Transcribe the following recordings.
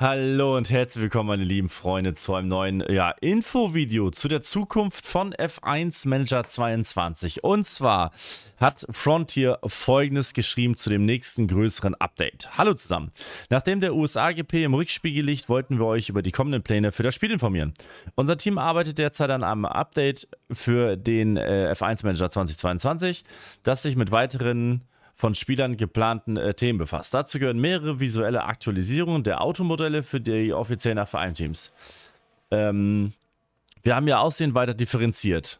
Hallo und herzlich willkommen, meine lieben Freunde, zu einem neuen ja, Infovideo zu der Zukunft von F1 Manager 22. Und zwar hat Frontier folgendes geschrieben zu dem nächsten größeren Update. Hallo zusammen. Nachdem der USA-GP im Rückspiegel liegt, wollten wir euch über die kommenden Pläne für das Spiel informieren. Unser Team arbeitet derzeit an einem Update für den äh, F1 Manager 2022, das sich mit weiteren von Spielern geplanten äh, Themen befasst. Dazu gehören mehrere visuelle Aktualisierungen der Automodelle für die offiziellen F1-Teams. Ähm, wir haben ja Aussehen weiter differenziert,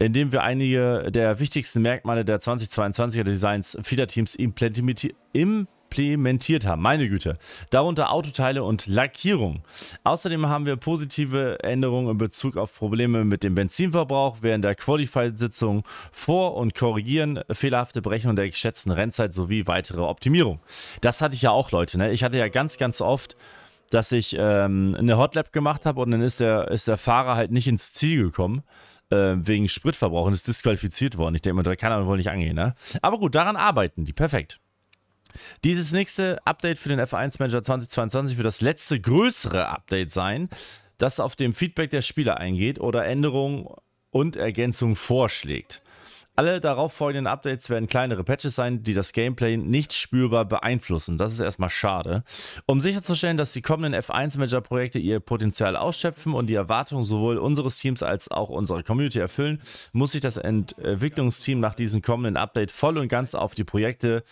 indem wir einige der wichtigsten Merkmale der 2022er Designs vieler Teams implementiert supplementiert haben. Meine Güte. Darunter Autoteile und Lackierung. Außerdem haben wir positive Änderungen in Bezug auf Probleme mit dem Benzinverbrauch während der Qualified-Sitzung vor- und korrigieren fehlerhafte Berechnung der geschätzten Rennzeit sowie weitere Optimierung. Das hatte ich ja auch, Leute. Ne? Ich hatte ja ganz, ganz oft dass ich ähm, eine Hotlap gemacht habe und dann ist der, ist der Fahrer halt nicht ins Ziel gekommen äh, wegen Spritverbrauch und ist disqualifiziert worden. Ich denke mal, da kann er wohl nicht angehen, ne? Aber gut, daran arbeiten die. Perfekt. Dieses nächste Update für den F1 Manager 2022 wird das letzte größere Update sein, das auf dem Feedback der Spieler eingeht oder Änderungen und Ergänzungen vorschlägt. Alle darauffolgenden Updates werden kleinere Patches sein, die das Gameplay nicht spürbar beeinflussen. Das ist erstmal schade. Um sicherzustellen, dass die kommenden F1-Manager-Projekte ihr Potenzial ausschöpfen und die Erwartungen sowohl unseres Teams als auch unserer Community erfüllen, muss sich das Entwicklungsteam nach diesem kommenden Update voll und ganz auf die Projekte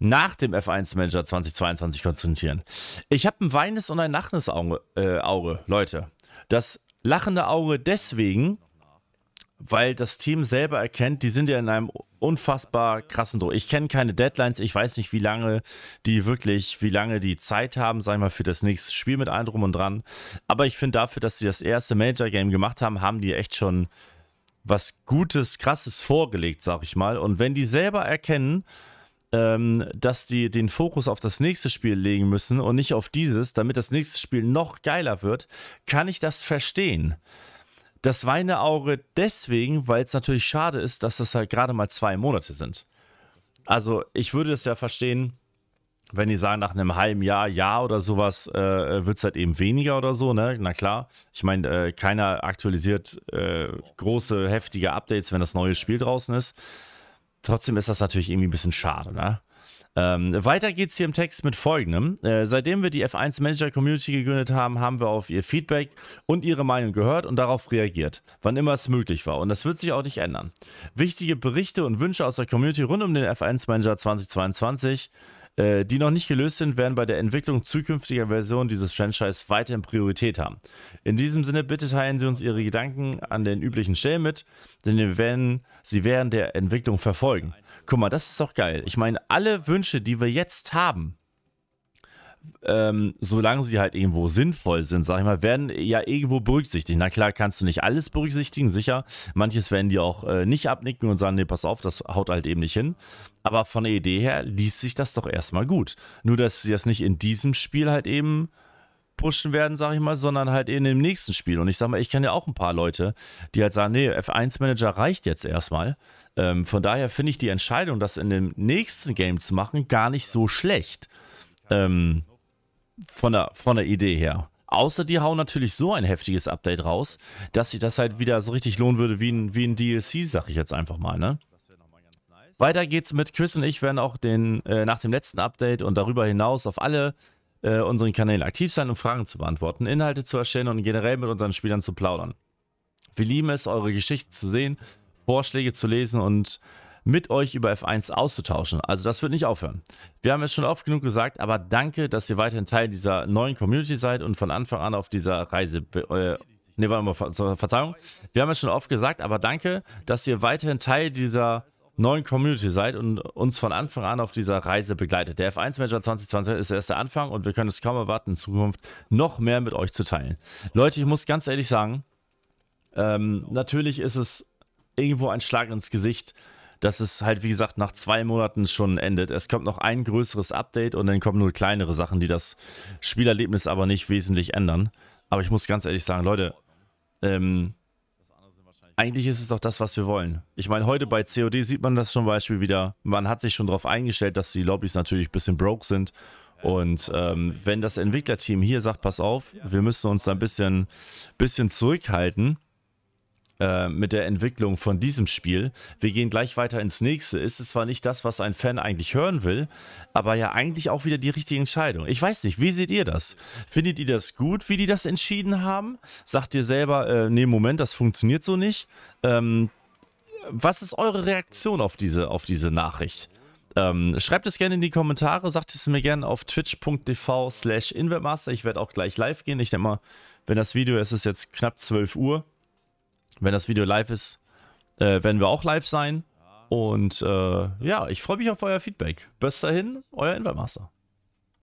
nach dem F1 Manager 2022 konzentrieren. Ich habe ein weines und ein lachendes Auge, äh, Auge, Leute. Das lachende Auge deswegen, weil das Team selber erkennt, die sind ja in einem unfassbar krassen Druck. Ich kenne keine Deadlines, ich weiß nicht, wie lange die wirklich, wie lange die Zeit haben, sagen wir mal, für das nächste Spiel mit allem drum und dran. Aber ich finde dafür, dass sie das erste Manager-Game gemacht haben, haben die echt schon was Gutes, Krasses vorgelegt, sag ich mal. Und wenn die selber erkennen, ähm, dass die den Fokus auf das nächste Spiel legen müssen und nicht auf dieses, damit das nächste Spiel noch geiler wird, kann ich das verstehen. Das weine Auge deswegen, weil es natürlich schade ist, dass das halt gerade mal zwei Monate sind. Also ich würde es ja verstehen, wenn die sagen, nach einem halben Jahr, Jahr oder sowas, äh, wird es halt eben weniger oder so, ne? Na klar. Ich meine, äh, keiner aktualisiert äh, große, heftige Updates, wenn das neue Spiel draußen ist. Trotzdem ist das natürlich irgendwie ein bisschen schade, ne? Ähm, weiter geht's hier im Text mit folgendem. Äh, seitdem wir die F1 Manager Community gegründet haben, haben wir auf ihr Feedback und ihre Meinung gehört und darauf reagiert, wann immer es möglich war. Und das wird sich auch nicht ändern. Wichtige Berichte und Wünsche aus der Community rund um den F1 Manager 2022 äh, die noch nicht gelöst sind, werden bei der Entwicklung zukünftiger Versionen dieses Franchise weiterhin Priorität haben. In diesem Sinne bitte teilen Sie uns Ihre Gedanken an den üblichen Stellen mit, denn wir werden sie während der Entwicklung verfolgen. Guck mal, das ist doch geil. Ich meine, alle Wünsche, die wir jetzt haben, ähm, solange sie halt irgendwo sinnvoll sind, sag ich mal, werden ja irgendwo berücksichtigt. Na klar, kannst du nicht alles berücksichtigen, sicher. Manches werden die auch äh, nicht abnicken und sagen, nee, pass auf, das haut halt eben nicht hin. Aber von der Idee her liest sich das doch erstmal gut. Nur, dass sie das nicht in diesem Spiel halt eben pushen werden, sag ich mal, sondern halt in dem nächsten Spiel. Und ich sag mal, ich kenne ja auch ein paar Leute, die halt sagen, nee, F1-Manager reicht jetzt erstmal. Ähm, von daher finde ich die Entscheidung, das in dem nächsten Game zu machen, gar nicht so schlecht. Ähm, von der, von der Idee her. Außer die hauen natürlich so ein heftiges Update raus, dass sich das halt wieder so richtig lohnen würde wie ein, wie ein DLC, sag ich jetzt einfach mal, ne? Weiter geht's mit Chris und ich werden auch den, äh, nach dem letzten Update und darüber hinaus auf alle äh, unseren Kanälen aktiv sein, um Fragen zu beantworten, Inhalte zu erstellen und generell mit unseren Spielern zu plaudern. Wir lieben es, eure Geschichten zu sehen, Vorschläge zu lesen und mit euch über F1 auszutauschen. Also das wird nicht aufhören. Wir haben es schon oft genug gesagt, aber danke, dass ihr weiterhin Teil dieser neuen Community seid und von Anfang an auf dieser Reise... ne, warte mal, Ver Verzeihung. Wir haben es schon oft gesagt, aber danke, dass ihr weiterhin Teil dieser neuen Community seid und uns von Anfang an auf dieser Reise begleitet. Der F1 Manager 2020 ist erst der Anfang und wir können es kaum erwarten, in Zukunft noch mehr mit euch zu teilen. Leute, ich muss ganz ehrlich sagen, ähm, natürlich ist es irgendwo ein Schlag ins Gesicht, dass es halt, wie gesagt, nach zwei Monaten schon endet. Es kommt noch ein größeres Update und dann kommen nur kleinere Sachen, die das Spielerlebnis aber nicht wesentlich ändern. Aber ich muss ganz ehrlich sagen, Leute, ähm, eigentlich ist es doch das, was wir wollen. Ich meine, heute bei COD sieht man das zum Beispiel wieder. Man hat sich schon darauf eingestellt, dass die Lobbys natürlich ein bisschen broke sind. Und ähm, wenn das Entwicklerteam hier sagt, pass auf, wir müssen uns da ein bisschen, bisschen zurückhalten, äh, mit der Entwicklung von diesem Spiel. Wir gehen gleich weiter ins nächste. Ist es zwar nicht das, was ein Fan eigentlich hören will, aber ja eigentlich auch wieder die richtige Entscheidung. Ich weiß nicht, wie seht ihr das? Findet ihr das gut, wie die das entschieden haben? Sagt ihr selber, äh, nee, Moment, das funktioniert so nicht? Ähm, was ist eure Reaktion auf diese, auf diese Nachricht? Ähm, schreibt es gerne in die Kommentare, sagt es mir gerne auf twitch.tv slash inwebmaster. Ich werde auch gleich live gehen. Ich denke mal, wenn das Video ist, ist jetzt knapp 12 Uhr wenn das Video live ist, äh, werden wir auch live sein. Und äh, ja, ich freue mich auf euer Feedback. Bis dahin, euer Invermaster.